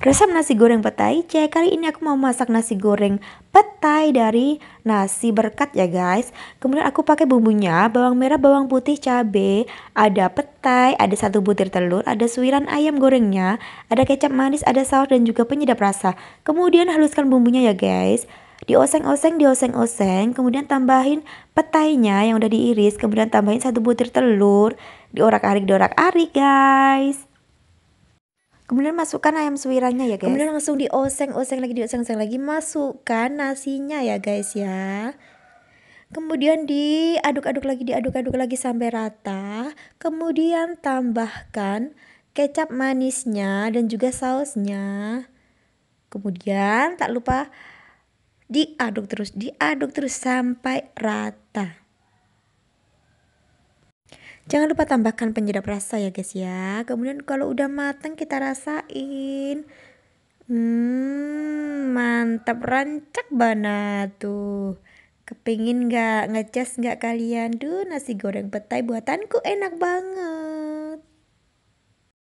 Resep nasi goreng petai C Kali ini aku mau masak nasi goreng petai dari nasi berkat ya guys Kemudian aku pakai bumbunya bawang merah, bawang putih, cabai, Ada petai, ada satu butir telur, ada suiran ayam gorengnya Ada kecap manis, ada saus dan juga penyedap rasa Kemudian haluskan bumbunya ya guys Dioseng-oseng, dioseng-oseng Kemudian tambahin petainya yang udah diiris Kemudian tambahin satu butir telur Diorak-arik, diorak-arik guys Kemudian masukkan ayam suwirannya ya guys. Kemudian langsung dioseng-oseng lagi dioseng-oseng lagi masukkan nasinya ya guys ya. Kemudian diaduk-aduk lagi diaduk-aduk lagi sampai rata. Kemudian tambahkan kecap manisnya dan juga sausnya. Kemudian tak lupa diaduk terus, diaduk terus sampai rata. Jangan lupa tambahkan penyedap rasa ya guys ya. Kemudian kalau udah matang kita rasain. Hmm, mantap rancak banget tuh. Kepingin nggak ngecas nggak kalian? Duh nasi goreng petai buatanku enak banget.